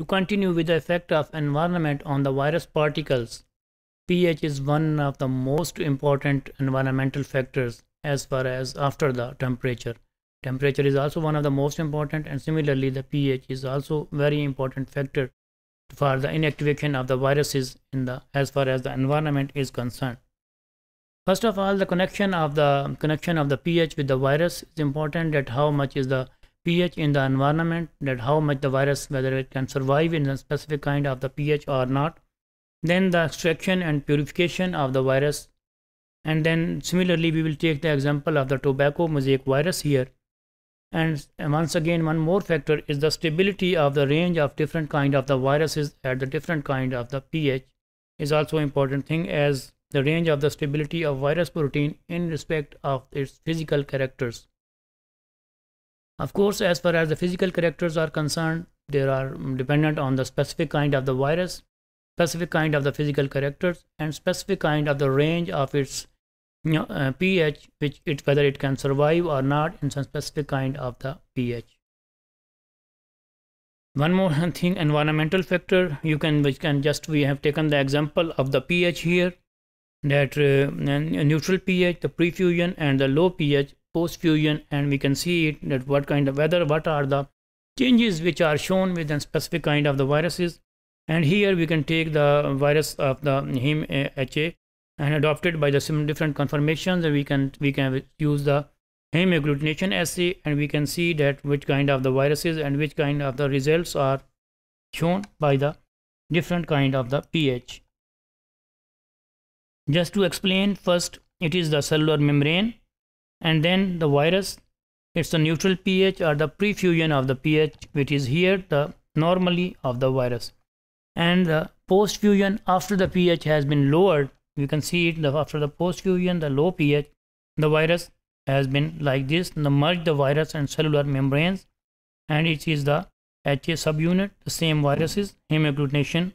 To continue with the effect of environment on the virus particles, pH is one of the most important environmental factors as far as after the temperature. Temperature is also one of the most important and similarly the pH is also very important factor for the inactivation of the viruses in the as far as the environment is concerned. First of all, the connection of the connection of the pH with the virus is important that how much is the pH in the environment, that how much the virus, whether it can survive in a specific kind of the pH or not. Then the extraction and purification of the virus. And then similarly, we will take the example of the tobacco mosaic virus here. And once again, one more factor is the stability of the range of different kind of the viruses at the different kind of the pH is also important thing as the range of the stability of virus protein in respect of its physical characters. Of course, as far as the physical characters are concerned, they are dependent on the specific kind of the virus, specific kind of the physical characters, and specific kind of the range of its you know, uh, pH, which it whether it can survive or not in some specific kind of the pH. One more thing, environmental factor. You can which can just we have taken the example of the pH here, that uh, neutral pH, the pre-fusion and the low pH post fusion and we can see that what kind of whether what are the changes which are shown with a specific kind of the viruses and here we can take the virus of the heme HA eh, and adopted by the some different conformations and we can we can use the heme agglutination assay and we can see that which kind of the viruses and which kind of the results are shown by the different kind of the pH. Just to explain first it is the cellular membrane and then the virus it's the neutral pH or the prefusion of the pH which is here the normally of the virus and the post-fusion after the pH has been lowered you can see it the, after the post-fusion, the low pH the virus has been like this the merge the virus and cellular membranes and it is the HA subunit the same virus is hemagglutination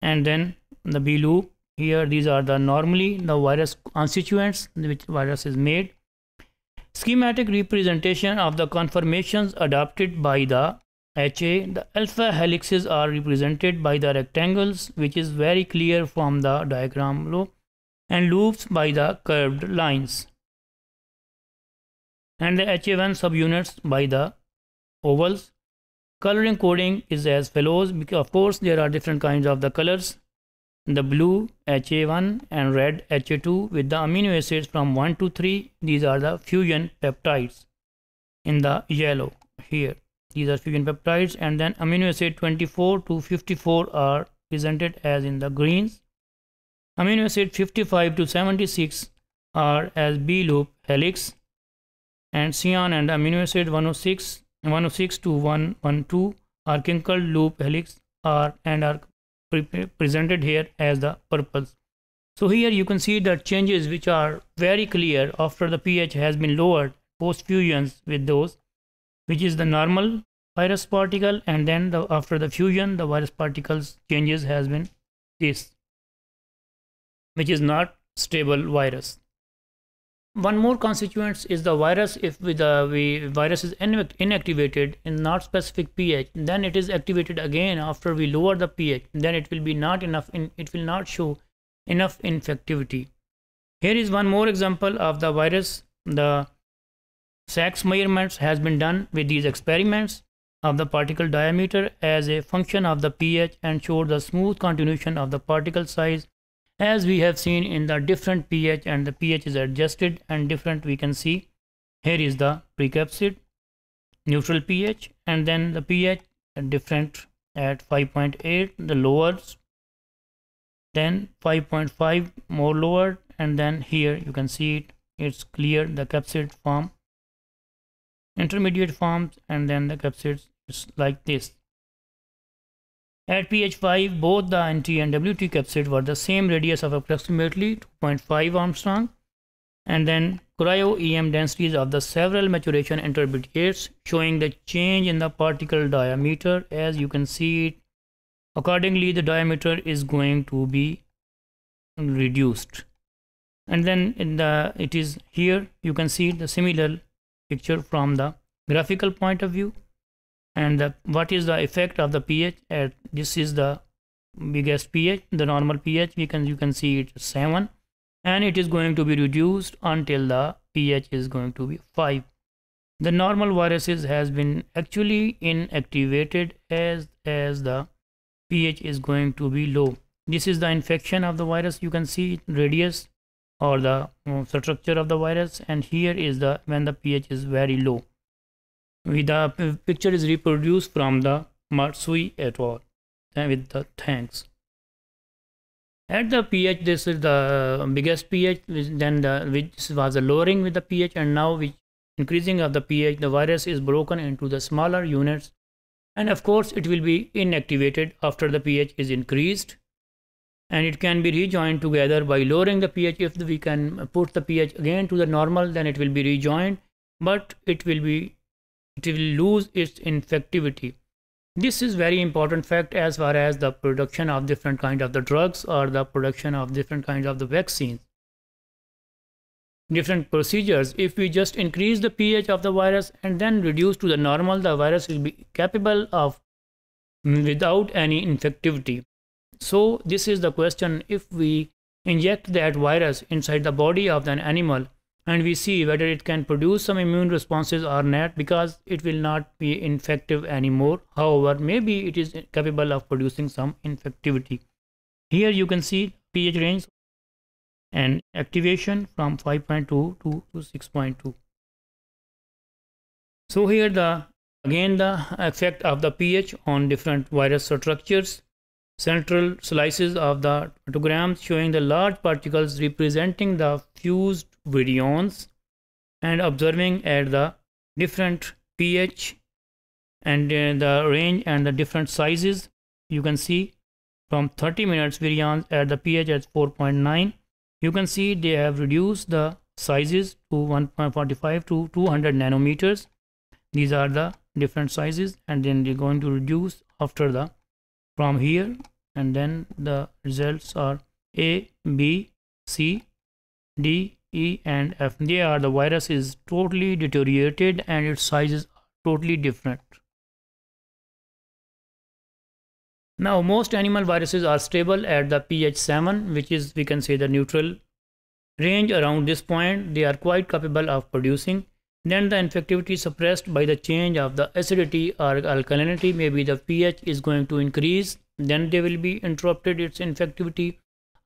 and then the B loop here these are the normally the virus constituents which virus is made schematic representation of the conformations adopted by the HA. The alpha helixes are represented by the rectangles, which is very clear from the diagram below, and loops by the curved lines. And the HA1 subunits by the ovals. Coloring coding is as follows. Of course, there are different kinds of the colors the blue HA1 and red HA2 with the amino acids from 1 to 3 these are the fusion peptides in the yellow here these are fusion peptides and then amino acid 24 to 54 are presented as in the greens amino acid 55 to 76 are as B loop helix and cyan and amino acid 106 106 to 112 are Kinkle loop helix are and are pre presented here as the purpose. So here you can see the changes which are very clear after the pH has been lowered post fusions with those which is the normal virus particle and then the, after the fusion the virus particles changes has been this which is not stable virus. One more constituent is the virus. If the we, virus is inactivated in not specific pH, then it is activated again after we lower the pH. Then it will be not enough. In, it will not show enough infectivity. Here is one more example of the virus. The Sachs measurements has been done with these experiments of the particle diameter as a function of the pH and showed the smooth continuation of the particle size as we have seen in the different pH and the pH is adjusted and different we can see here is the precapsid neutral pH and then the pH different at 5.8 the lowers then 5.5 more lower and then here you can see it it's clear the capsid form intermediate forms and then the capsids is like this at pH 5, both the NT and WT capsid were the same radius of approximately 2.5 Armstrong, and then cryo-EM densities of the several maturation intermediates showing the change in the particle diameter as you can see it. Accordingly, the diameter is going to be reduced. And then in the it is here you can see the similar picture from the graphical point of view and the, what is the effect of the pH at uh, this is the biggest pH the normal pH we can you can see it 7 and it is going to be reduced until the pH is going to be 5 the normal viruses has been actually inactivated as as the pH is going to be low this is the infection of the virus you can see radius or the uh, structure of the virus and here is the when the pH is very low the picture is reproduced from the Matsui et al. And with the thanks. At the pH, this is the biggest pH, then the which was the lowering with the pH, and now with increasing of the pH, the virus is broken into the smaller units, and of course, it will be inactivated after the pH is increased, and it can be rejoined together by lowering the pH. If we can put the pH again to the normal, then it will be rejoined, but it will be it will lose its infectivity this is very important fact as far as the production of different kind of the drugs or the production of different kinds of the vaccines different procedures if we just increase the ph of the virus and then reduce to the normal the virus will be capable of mm, without any infectivity so this is the question if we inject that virus inside the body of an animal and we see whether it can produce some immune responses or not because it will not be infective anymore however maybe it is capable of producing some infectivity here you can see ph range and activation from 5.2 to, 6.2 so here the again the effect of the ph on different virus structures central slices of the autograms showing the large particles representing the fused videons and observing at the different pH and uh, the range and the different sizes you can see from 30 minutes virions at the pH at 4.9 you can see they have reduced the sizes to 1.45 to 200 nanometers these are the different sizes and then they're going to reduce after the from here and then the results are a b c d E and F. They are the virus is totally deteriorated and its size is totally different. Now most animal viruses are stable at the pH 7 which is we can say the neutral range around this point they are quite capable of producing then the infectivity suppressed by the change of the acidity or alkalinity maybe the pH is going to increase then they will be interrupted its infectivity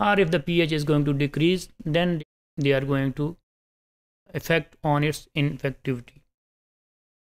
or if the pH is going to decrease then they are going to affect on its infectivity